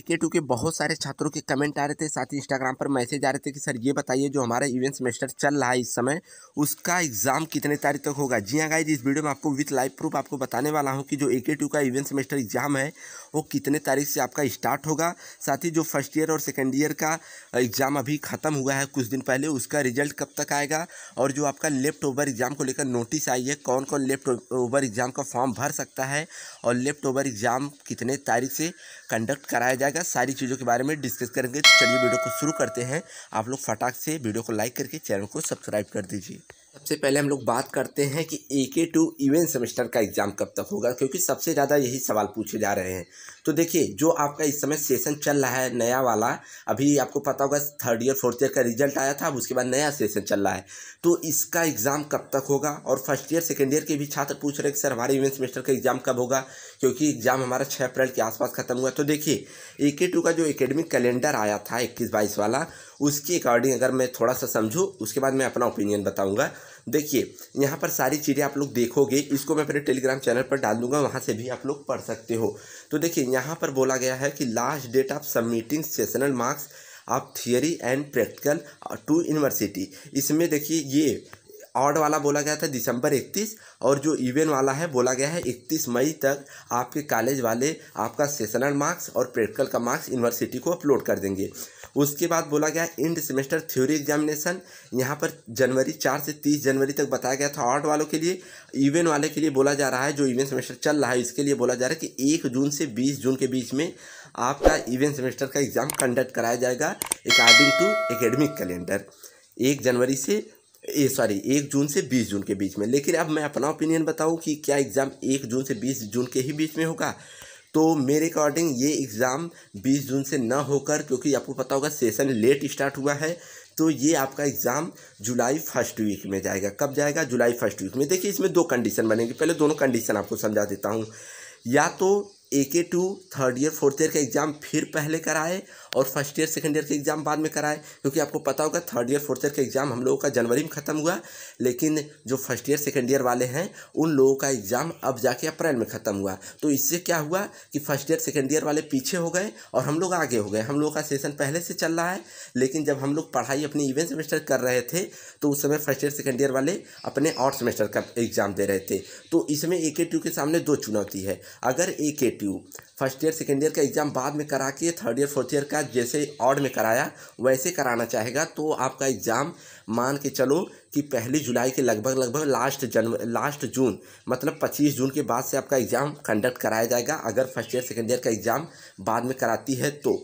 के टू के बहुत सारे छात्रों के कमेंट आ रहे थे साथ ही इंस्टाग्राम पर मैसेज आ रहे थे कि सर ये बताइए जो हमारा इवेंट सेमेस्टर चल रहा है इस समय उसका एग्जाम कितने तारीख तक होगा जी हाँ गाइज इस वीडियो में आपको विथ लाइव प्रूफ आपको बताने वाला हूँ कि जो ए के टू का इवेंट सेमेस्टर एग्जाम है वो कितने तारीख से आपका स्टार्ट होगा साथ ही जो फर्स्ट ईयर और सेकेंड ईयर का एग्ज़ाम अभी ख़त्म हुआ है कुछ दिन पहले उसका रिजल्ट कब तक आएगा और जो आपका लेफ्ट ओवर एग्ज़ाम को लेकर नोटिस आई है कौन कौन लेफ्ट ओवर एग्ज़ाम का फॉर्म भर सकता है और लेफ्ट ओवर एग्ज़ाम कितने तारीख से कंडक्ट कराया जाएगा सारी चीज़ों के बारे में डिस्कस करेंगे तो चलिए वीडियो को शुरू करते हैं आप लोग फटाक से वीडियो को लाइक करके चैनल को सब्सक्राइब कर दीजिए सबसे पहले हम लोग बात करते हैं कि A K two even semester का एग्ज़ाम कब तक होगा क्योंकि सबसे ज़्यादा यही सवाल पूछे जा रहे हैं तो देखिए जो आपका इस समय सेशन चल रहा है नया वाला अभी आपको पता होगा थर्ड ईयर फोर्थ ईयर का रिजल्ट आया था अब उसके बाद नया सेशन चल रहा है तो इसका एग्ज़ाम कब तक होगा और फर्स्ट ईयर सेकेंड ईयर के भी छात्र पूछ रहे हैं कि सर हमारे इवेंट e सेमेस्टर का एग्ज़ाम कब होगा क्योंकि एग्ज़ाम हमारा छः अप्रैल के आसपास ख़त्म हुआ तो देखिए ए के टू का जो एकेडमिक कैलेंडर आया था इक्कीस बाईस वाला उसके अकॉर्डिंग अगर मैं थोड़ा सा समझूँ उसके बाद मैं अपना ओपिनियन बताऊँगा देखिए यहाँ पर सारी चीज़ें आप लोग देखोगे इसको मैं अपने टेलीग्राम चैनल पर डाल दूंगा वहाँ से भी आप लोग पढ़ सकते हो तो देखिए यहाँ पर बोला गया है कि last date of submitting sessional marks of theory and practical to university इसमें देखिए ये ऑड वाला बोला गया था दिसंबर 31 और जो इवन वाला है बोला गया है 31 मई तक आपके कॉलेज वाले आपका सेशनल मार्क्स और प्रैक्टिकल का मार्क्स यूनिवर्सिटी को अपलोड कर देंगे उसके बाद बोला गया इंड सेमेस्टर थ्योरी एग्जामिनेशन यहाँ पर जनवरी चार से तीस जनवरी तक बताया गया था ऑर्ड वालों के लिए इवेंट वाले के लिए बोला जा रहा है जो इवेंट सेमेस्टर चल रहा है इसके लिए बोला जा रहा है कि एक जून से बीस जून के बीच में आपका इवेंट सेमेस्टर का एग्ज़ाम कंडक्ट कराया जाएगा अकॉर्डिंग टू एकेडमिक कैलेंडर एक जनवरी से ए सॉरी एक जून से बीस जून के बीच में लेकिन अब मैं अपना ओपिनियन बताऊँ कि क्या एग्ज़ाम एक जून से बीस जून के ही बीच में होगा तो मेरे अकॉर्डिंग ये एग्ज़ाम 20 जून से ना होकर क्योंकि आपको पता होगा सेशन लेट स्टार्ट हुआ है तो ये आपका एग्ज़ाम जुलाई फर्स्ट वीक में जाएगा कब जाएगा जुलाई फर्स्ट वीक में देखिए इसमें दो कंडीशन बनेंगे पहले दोनों कंडीशन आपको समझा देता हूँ या तो A K two third year fourth year का एग्ज़ाम फिर पहले कराए और फर्स्ट ईयर सेकेंड ईयर के एग्ज़ाम बाद में कराए क्योंकि आपको पता होगा थर्ड ईयर फोर्थ ईयर का एग्ज़ाम हम लोगों का जनवरी में ख़त्म हुआ लेकिन जो फर्स्ट ईयर सेकेंड ईयर वाले हैं उन लोगों का एग्ज़ाम अब जाके अप्रैल में ख़त्म हुआ तो इससे क्या हुआ कि फर्स्ट ईयर सेकेंड ईयर वाले पीछे हो गए और हम लोग आगे हो गए हम लोगों का सेशन पहले से चल रहा है लेकिन जब हम लोग पढ़ाई अपनी इवेंट सेमेस्टर कर रहे थे तो उस समय फर्स्ट ईयर सेकेंड ईयर वाले अपने आउट सेमेस्टर का एग्ज़ाम दे रहे थे तो इसमें ए के टू के सामने दो चुनौती है अगर A K two first year second year का एग्ज़ाम बाद में करा के थर्ड ईयर फोर्थ ईयर का जैसे ऑड में कराया वैसे कराना चाहेगा तो आपका एग्ज़ाम मान के चलो कि पहली जुलाई के लगभग लगभग लास्ट जनवरी लास्ट जून मतलब पच्चीस जून के बाद से आपका एग्ज़ाम कंडक्ट कराया जाएगा अगर फर्स्ट ईयर सेकेंड ईयर का एग्ज़ाम बाद में कराती है तो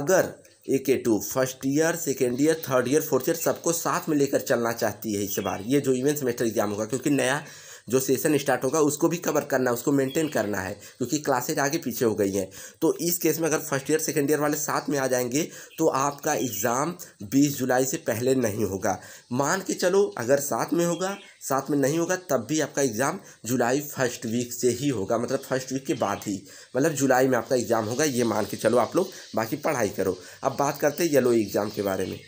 अगर A K two first year second year third year fourth year सबको साथ में लेकर चलना चाहती है इस बार ये जो इवेंट सेमेस्टर एग्जाम होगा क्योंकि नया जो सेशन स्टार्ट होगा उसको भी कवर करना है उसको मेंटेन करना है क्योंकि क्लासेज आगे पीछे हो गई हैं तो इस केस में अगर फर्स्ट ईयर सेकेंड ईयर वाले साथ में आ जाएंगे तो आपका एग्ज़ाम बीस जुलाई से पहले नहीं होगा मान के चलो अगर साथ में होगा साथ में नहीं होगा तब भी आपका एग्ज़ाम जुलाई फर्स्ट वीक से ही होगा मतलब फर्स्ट वीक के बाद ही मतलब जुलाई में आपका एग्ज़ाम होगा ये मान के चलो आप लोग बाकी पढ़ाई करो अब बात करते हैं येलो एग्ज़ाम के बारे में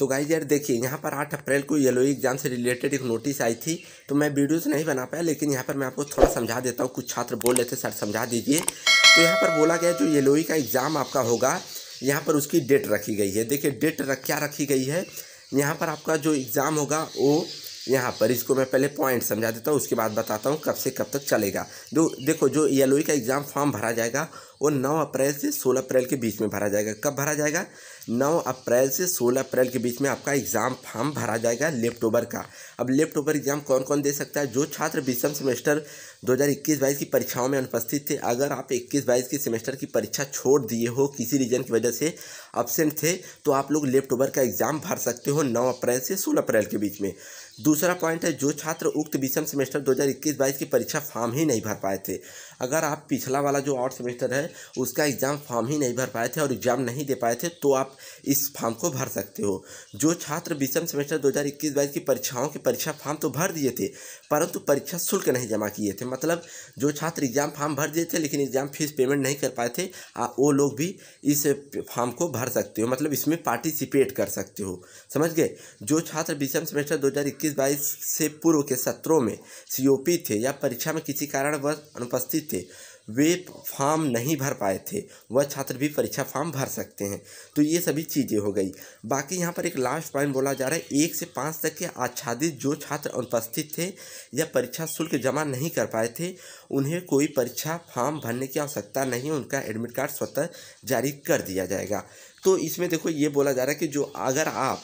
तो गाइज यार देखिए यहाँ पर आठ अप्रैल को येलो एग्जाम से रिलेटेड एक नोटिस आई थी तो मैं वीडियोस नहीं बना पाया लेकिन यहाँ पर मैं आपको थोड़ा समझा देता हूँ कुछ छात्र बोल रहे थे सर समझा दीजिए तो यहाँ पर बोला गया जो येलोई का एग्ज़ाम आपका होगा यहाँ पर उसकी डेट रखी गई है देखिए डेट रख क्या रखी गई है यहाँ पर आपका जो एग्ज़ाम होगा वो यहाँ पर इसको मैं पहले पॉइंट समझा देता हूँ उसके बाद बताता हूँ कब से कब तक चलेगा दो देखो जो येलोई का एग्ज़ाम फॉर्म भरा जाएगा वो 9 अप्रैल से 16 अप्रैल के बीच में भरा जाएगा कब भरा जाएगा नौ अप्रैल से सोलह अप्रैल के बीच में आपका एग्ज़ाम फॉर्म भरा जाएगा लेफ्ट ओवर का अब लेफ्ट ओवर एग्ज़ाम कौन कौन दे सकता है जो छात्र बीसम सेमेस्टर 2021-22 की परीक्षाओं में अनुपस्थित थे अगर आप 21-22 के सेमेस्टर की परीक्षा छोड़ दिए हो किसी रीजन की वजह से अब्सेंट थे तो आप लोग लेफ्ट ओवर का एग्ज़ाम भर सकते हो नौ अप्रैल से सोलह अप्रैल के बीच में दूसरा पॉइंट है जो छात्र उक्त बीसम सेमेस्टर दो हज़ार की परीक्षा फॉर्म ही नहीं भर पाए थे अगर आप पिछला वाला जो आउट सेमेस्टर है उसका एग्ज़ाम फॉर्म ही नहीं भर पाए थे और एग्ज़ाम नहीं दे पाए थे तो आप इस फॉर्म को भर सकते हो जो छात्र विषम सेमेस्टर दो हज़ार इक्कीस बाईस की परीक्षाओं के परीक्षा फॉर्म तो भर दिए थे परंतु परीक्षा शुल्क नहीं जमा किए थे मतलब जो छात्र एग्ज़ाम फॉर्म भर दिए थे लेकिन एग्ज़ाम फीस पेमेंट नहीं कर पाए थे वो लोग भी इस फॉर्म को भर सकते हो मतलब इसमें पार्टिसिपेट कर सकते हो समझ गए जो छात्र विषम सेमेस्टर दो हज़ार इक्कीस बाईस से पूर्व के सत्रों में सी थे या परीक्षा में किसी कारणवश अनुपस्थित थे वे फॉर्म नहीं भर पाए थे वह छात्र भी परीक्षा फॉर्म भर सकते हैं तो ये सभी चीज़ें हो गई बाकी यहाँ पर एक लास्ट पॉइंट बोला जा रहा है एक से पाँच तक के आच्छादित जो छात्र अनुपस्थित थे या परीक्षा शुल्क जमा नहीं कर पाए थे उन्हें कोई परीक्षा फॉर्म भरने की आवश्यकता नहीं उनका एडमिट कार्ड स्वतः जारी कर दिया जाएगा तो इसमें देखो ये बोला जा रहा है कि जो अगर आप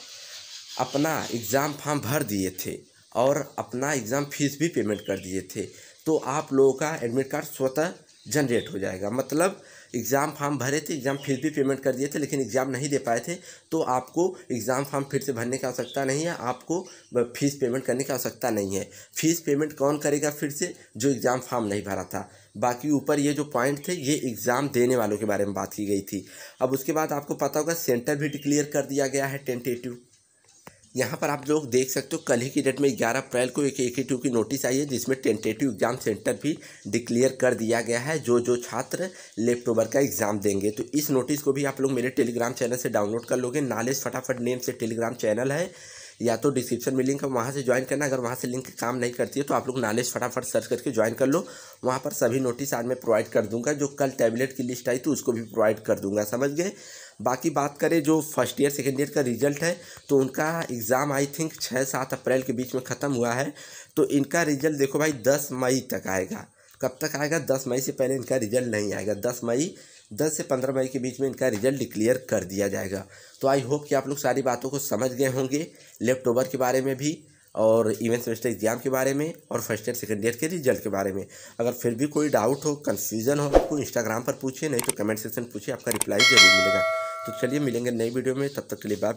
अपना एग्ज़ाम फॉर्म भर दिए थे और अपना एग्ज़ाम फीस भी पेमेंट कर दिए थे तो आप लोगों का एडमिट कार्ड स्वतः जनरेट हो जाएगा मतलब एग्ज़ाम फॉर्म भरे थे एग्ज़ाम फिर भी पेमेंट कर दिए थे लेकिन एग्ज़ाम नहीं दे पाए थे तो आपको एग्ज़ाम फॉर्म फिर से भरने की आवश्यकता नहीं है आपको फीस पेमेंट करने की आवश्यकता नहीं है फीस पेमेंट कौन करेगा फिर से जो एग्ज़ाम फॉर्म नहीं भरा था बाकी ऊपर ये जो पॉइंट थे ये एग्ज़ाम देने वालों के बारे में बात की गई थी अब उसके बाद आपको पता होगा सेंटर भी डिक्लेयर कर दिया गया है टेंटेटिव यहाँ पर आप लोग देख सकते हो कल ही की डेट में ग्यारह अप्रैल को एक एटी टू की नोटिस आई है जिसमें टेंटेटिव एग्ज़ाम सेंटर भी डिक्लेयर कर दिया गया है जो जो छात्र लेफ्ट ओवर का एग्ज़ाम देंगे तो इस नोटिस को भी आप लोग मेरे टेलीग्राम चैनल से डाउनलोड कर लोगे नॉलेज फटाफट नेम से टेलीग्राम चैनल है या तो डिस्क्रिप्शन में लिंक है वहाँ से ज्वाइन करना अगर वहाँ से लिंक काम नहीं करती है तो आप लोग नॉलेज फटाफट सर्च करके ज्वाइन कर लो वहाँ पर सभी नोटिस आज मैं प्रोवाइड कर दूंगा जो कल टैबलेट की लिस्ट आई तो उसको भी प्रोवाइड कर दूंगा समझ गए बाकी बात करें जो फर्स्ट ईयर सेकेंड ईयर का रिजल्ट है तो उनका एग्ज़ाम आई थिंक छः सात अप्रैल के बीच में ख़त्म हुआ है तो इनका रिजल्ट देखो भाई दस मई तक आएगा कब तक आएगा दस मई से पहले इनका रिजल्ट नहीं आएगा दस मई दस से पंद्रह मई के बीच में इनका रिजल्ट डिक्लेयर कर दिया जाएगा तो आई होप कि आप लोग सारी बातों को समझ गए होंगे लेफ्ट ओवर के बारे में भी और इवेंट सेमेस्टर एग्जाम के बारे में और फर्स्ट ईयर सेकेंड ईयर के रिजल्ट के बारे में अगर फिर भी कोई डाउट हो कन्फ्यूज़न हो आपको तो इंस्टाग्राम पर पूछिए नहीं तो कमेंट सेक्शन पूछिए आपका रिप्लाई जरूर मिलेगा तो चलिए मिलेंगे नई वीडियो में तब तक के लिए बाय